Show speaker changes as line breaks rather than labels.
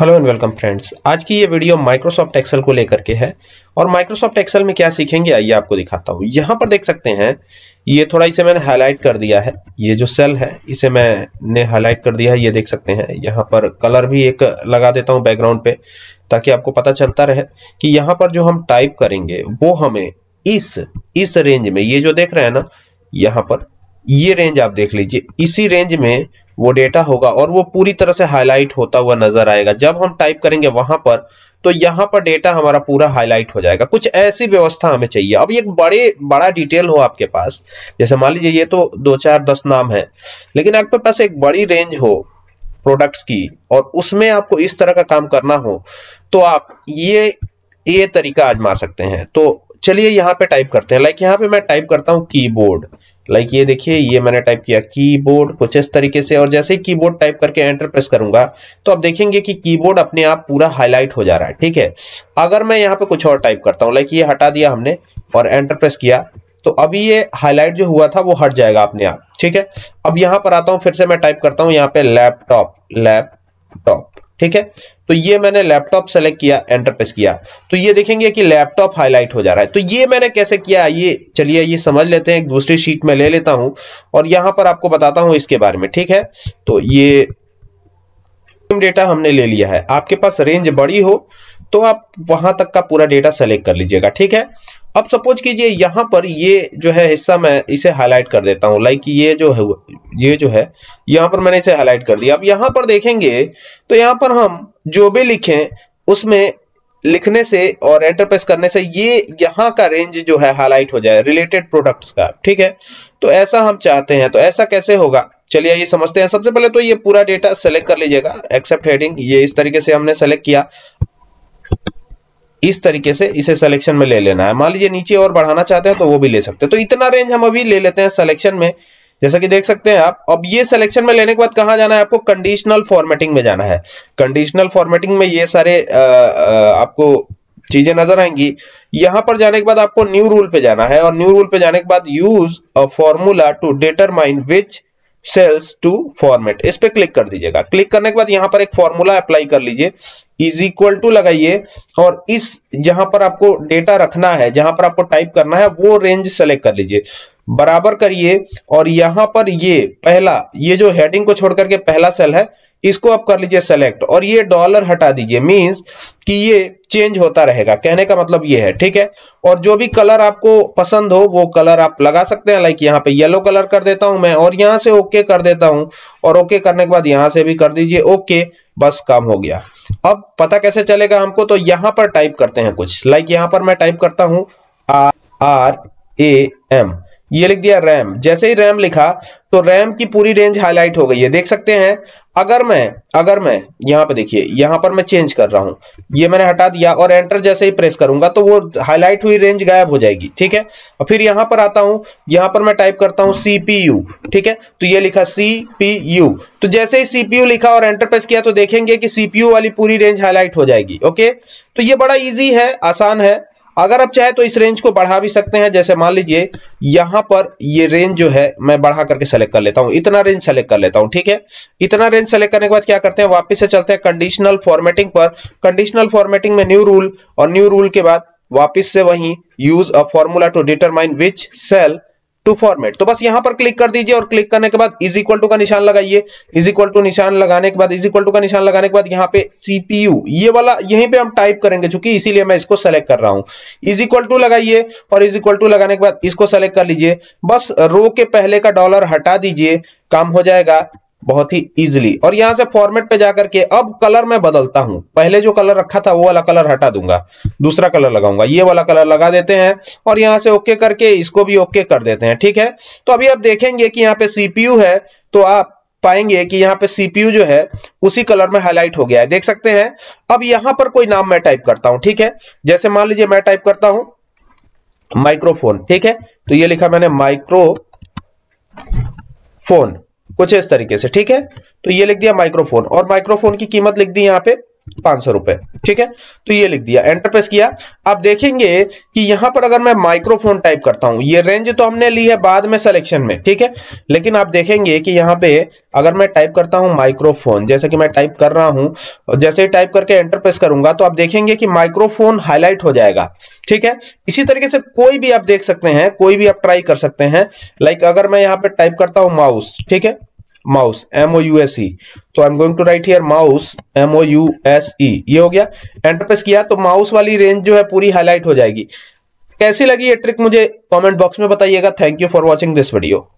hello and welcome friends आज की ये वीडियो माइक्रोसॉफ्ट एक्सेल को लेकर के है और माइक्रोसॉफ्ट एक्सेल में क्या सीखेंगे आइए आपको दिखाता हूँ यहाँ पर देख सकते हैं ये थोड़ा इसे मैंने हाईलाइट कर दिया है ये जो सेल है इसे मैंने हाईलाइट कर दिया है ये देख सकते हैं यहाँ पर कलर भी एक लगा देता हूँ बैकग्राउंड पे ताकि आपको पता चलता रहे कि यहाँ पर जो हम टाइप करेंगे वो हमें इस इस रेंज में ये जो देख रहे हैं ना यहाँ पर ये रेंज आप देख लीजिए इसी रेंज में वो डेटा होगा और वो पूरी तरह से हाईलाइट होता हुआ नजर आएगा जब हम टाइप करेंगे वहां पर तो यहाँ पर डेटा हमारा पूरा हाईलाइट हो जाएगा कुछ ऐसी व्यवस्था हमें चाहिए अब एक बड़े बड़ा डिटेल हो आपके पास जैसे मान लीजिए ये तो दो चार दस नाम है लेकिन आपके पास एक बड़ी रेंज हो प्रोडक्ट्स की और उसमें आपको इस तरह का काम करना हो तो आप ये ये तरीका आजमा सकते हैं तो चलिए यहाँ पे टाइप करते हैं लाइक यहाँ पे मैं टाइप करता हूँ कीबोर्ड लाइक ये देखिए ये मैंने टाइप किया कीबोर्ड कुछ इस तरीके से और जैसे ही कीबोर्ड टाइप करके एंटर प्रेस करूंगा तो आप देखेंगे कि कीबोर्ड अपने आप पूरा हाईलाइट हो जा रहा है ठीक है अगर मैं यहाँ पे कुछ और टाइप करता हूँ लाइक ये हटा दिया हमने और एंटर प्रेस किया तो अभी ये हाईलाइट जो हुआ था वो हट जाएगा अपने आप ठीक है अब यहाँ पर आता हूँ फिर से मैं टाइप करता हूं यहाँ पे लैपटॉप लैपटॉप ठीक है तो ये मैंने लैपटॉप सेलेक्ट किया एंटर प्रेस किया तो ये देखेंगे कि लैपटॉप हाईलाइट हो जा रहा है तो ये मैंने कैसे किया ये चलिए ये समझ लेते हैं एक दूसरी शीट में ले लेता हूं और यहां पर आपको बताता हूं इसके बारे में ठीक है तो ये डेटा हमने ले लिया है आपके पास रेंज बड़ी हो तो आप वहां तक का पूरा डेटा सेलेक्ट कर लीजिएगा ठीक है अब सपोज कीजिए यहां पर ये जो है हिस्सा मैं इसे हाईलाइट कर देता हूं लाइक ये जो है ये जो है यहां पर मैंने इसे हाईलाइट कर दिया अब यहां पर देखेंगे तो यहां पर हम जो भी लिखें उसमें लिखने से और एंटरप्रेस करने से ये यहां का रेंज जो है हाईलाइट हो जाए रिलेटेड प्रोडक्ट्स का ठीक है तो ऐसा हम चाहते हैं तो ऐसा कैसे होगा चलिए ये समझते हैं सबसे पहले तो ये पूरा डेटा सेलेक्ट कर लीजिएगा एक्सेप्ट हेडिंग ये इस तरीके से हमने सेलेक्ट किया इस तरीके से इसे सिलेक्शन में ले लेना है मान लीजिए नीचे और बढ़ाना चाहते हैं तो वो भी ले सकते हैं तो इतना रेंज हम अभी ले लेते हैं सिलेक्शन में जैसा कि देख सकते हैं आप अब ये सिलेक्शन में लेने के बाद कहां जाना है आपको कंडीशनल फॉर्मेटिंग में जाना है कंडीशनल फॉर्मेटिंग में ये सारे आ, आ, आपको चीजें नजर आएंगी यहां पर जाने के बाद आपको न्यू रूल पे जाना है और न्यू रूल पे जाने के बाद use a formula to determine which cells to format इस पर क्लिक कर दीजिएगा क्लिक करने के बाद यहां पर एक फॉर्मूला अप्लाई कर लीजिए इज इक्वल टू लगाइए और इस जहां पर आपको डेटा रखना है जहां पर आपको टाइप करना है वो रेंज सेलेक्ट कर लीजिए बराबर करिए और यहां पर ये पहला ये जो हेडिंग को छोड़ करके पहला सेल है इसको आप कर लीजिए सेलेक्ट और ये डॉलर हटा दीजिए मींस कि ये चेंज होता रहेगा कहने का मतलब ये है ठीक है और जो भी कलर आपको पसंद हो वो कलर आप लगा सकते हैं लाइक यहाँ पे येलो कलर कर देता हूं मैं और यहां से ओके कर देता हूं और ओके करने के बाद यहां से भी कर दीजिए ओके बस काम हो गया अब पता कैसे चलेगा हमको तो यहां पर टाइप करते हैं कुछ लाइक यहां पर मैं टाइप करता हूं आर आर ए एम ये लिख दिया रैम जैसे ही रैम लिखा तो रैम की पूरी रेंज हाईलाइट हो गई है देख सकते हैं अगर मैं अगर मैं यहां पर देखिए यहां पर मैं चेंज कर रहा हूं ये मैंने हटा दिया और एंटर जैसे ही प्रेस करूंगा तो वो हाईलाइट हुई रेंज गायब हो जाएगी ठीक है और फिर यहां पर आता हूं यहां पर मैं टाइप करता हूं सीपीयू ठीक है तो ये लिखा सीपीयू तो जैसे ही सीपीयू लिखा और एंटर प्रेस किया तो देखेंगे कि सीपीयू वाली पूरी रेंज हाईलाइट हो जाएगी ओके तो ये बड़ा ईजी है आसान है अगर आप चाहे तो इस रेंज को बढ़ा भी सकते हैं जैसे मान लीजिए यहां पर ये रेंज जो है मैं बढ़ा करके सेलेक्ट कर लेता हूं इतना रेंज सेलेक्ट कर लेता हूं ठीक है इतना रेंज सेलेक्ट करने के बाद क्या करते हैं वापस से चलते हैं कंडीशनल फॉर्मेटिंग पर कंडीशनल फॉर्मेटिंग में न्यू रूल और न्यू रूल के बाद वापिस से वही use a formula to determine which cell to format तो बस यहां पर क्लिक कर दीजिए और क्लिक करने के बाद इज इक्वल टू का निशान लगाइए इज इक्वल टू निशान लगाने के बाद इज इक्वल टू का निशान लगाने के बाद यहाँ पे सीपीयू ये वाला यहीं पे हम टाइप करेंगे चूंकि इसीलिए मैं इसको सेलेक्ट कर रहा हूं इज इक्वल टू लगाइए और इज इक्वल टू लगाने के बाद इसको सेलेक्ट कर लीजिए बस रो के पहले का डॉलर हटा दीजिए काम हो जाएगा बहुत ही इजिली और यहां से फॉर्मेट पे जाकर के अब कलर मैं बदलता हूं पहले जो कलर रखा था वो वाला कलर हटा दूंगा दूसरा कलर लगाऊंगा ये वाला कलर लगा देते हैं और यहां से ओके करके इसको भी ओके कर देते हैं ठीक है तो अभी आप देखेंगे कि यहाँ पे सीपीयू है तो आप पाएंगे कि यहाँ पे सीपीयू जो है उसी कलर में हाईलाइट हो गया है देख सकते हैं अब यहां पर कोई नाम मैं टाइप करता हूं ठीक है जैसे मान लीजिए मैं टाइप करता हूं माइक्रोफोन ठीक है तो ये लिखा मैंने माइक्रो फोन कुछ इस तरीके से ठीक है तो ये लिख दिया माइक्रोफोन और माइक्रोफोन की कीमत लिख दी यहाँ पे पांच सौ रुपए ठीक है तो ये लिख दिया एंटर प्रेस किया आप देखेंगे कि यहां पर अगर मैं माइक्रोफोन टाइप करता हूं ये रेंज तो हमने ली है बाद में सिलेक्शन में ठीक है लेकिन आप देखेंगे कि यहां पे अगर मैं टाइप करता हूं माइक्रोफोन जैसे कि मैं टाइप कर रहा हूं जैसे ही टाइप करके एंटर प्रेस करूंगा तो आप देखेंगे कि माइक्रोफोन हाईलाइट हो जाएगा ठीक है इसी तरीके से कोई भी आप देख सकते हैं कोई भी आप ट्राई कर सकते हैं लाइक अगर मैं यहां पर टाइप करता हूं माउस ठीक है mouse M O U S E तो I am going to write here mouse M O U S E ये हो गया प्रेस किया तो माउस वाली रेंज जो है पूरी हाईलाइट हो जाएगी कैसी लगी ये ट्रिक मुझे कमेंट बॉक्स में बताइएगा thank you for watching this video